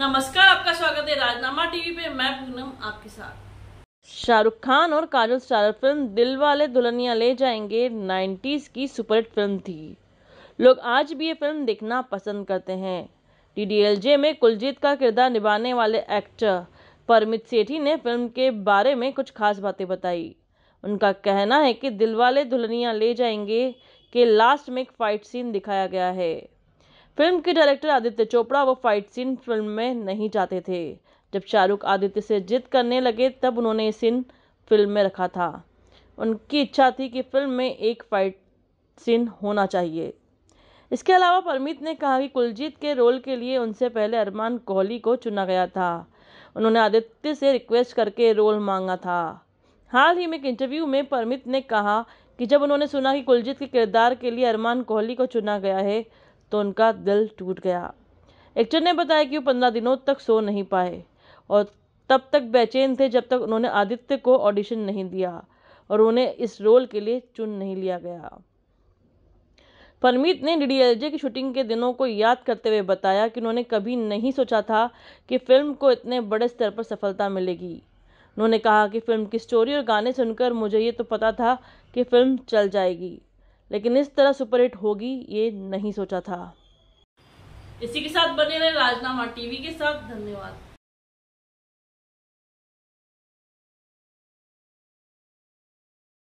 नमस्कार आपका स्वागत है राजनामा टीवी पे मैं पूनम आपके साथ शाहरुख खान और काजल स्टारर फिल्म दिल वाले दुल्हनिया ले जाएंगे 90s की सुपरहिट फिल्म थी लोग आज भी ये फिल्म देखना पसंद करते हैं टीडीएलजे में कुलजीत का किरदार निभाने वाले एक्टर परमित सेठी ने फिल्म के बारे में कुछ खास बातें बताई उनका कहना है कि दिल वाले दुल्हनिया ले जाएंगे के लास्ट में एक फाइट सीन दिखाया गया है फिल्म के डायरेक्टर आदित्य चोपड़ा वो फाइट सीन फिल्म में नहीं चाहते थे जब शाहरुख आदित्य से जिद करने लगे तब उन्होंने ये सीन फिल्म में रखा था उनकी इच्छा थी कि फिल्म में एक फाइट सीन होना चाहिए इसके अलावा परमित ने कहा कि कुलजीत के रोल के लिए उनसे पहले अरमान कोहली को चुना गया था उन्होंने आदित्य से रिक्वेस्ट करके रोल मांगा था हाल ही में एक इंटरव्यू में परमित ने कहा कि जब उन्होंने सुना कि कुलजीत के किरदार के लिए अरमान कोहली को चुना गया है तो उनका दिल टूट गया एक्टर ने बताया कि वो पंद्रह दिनों तक सो नहीं पाए और तब तक बेचैन थे जब तक उन्होंने आदित्य को ऑडिशन नहीं दिया और उन्हें इस रोल के लिए चुन नहीं लिया गया परमीत ने डी की शूटिंग के दिनों को याद करते हुए बताया कि उन्होंने कभी नहीं सोचा था कि फिल्म को इतने बड़े स्तर पर सफलता मिलेगी उन्होंने कहा कि फिल्म की स्टोरी और गाने सुनकर मुझे ये तो पता था कि फिल्म चल जाएगी लेकिन इस तरह सुपरहिट होगी ये नहीं सोचा था इसी के साथ बने रहे राजनामा टीवी के साथ धन्यवाद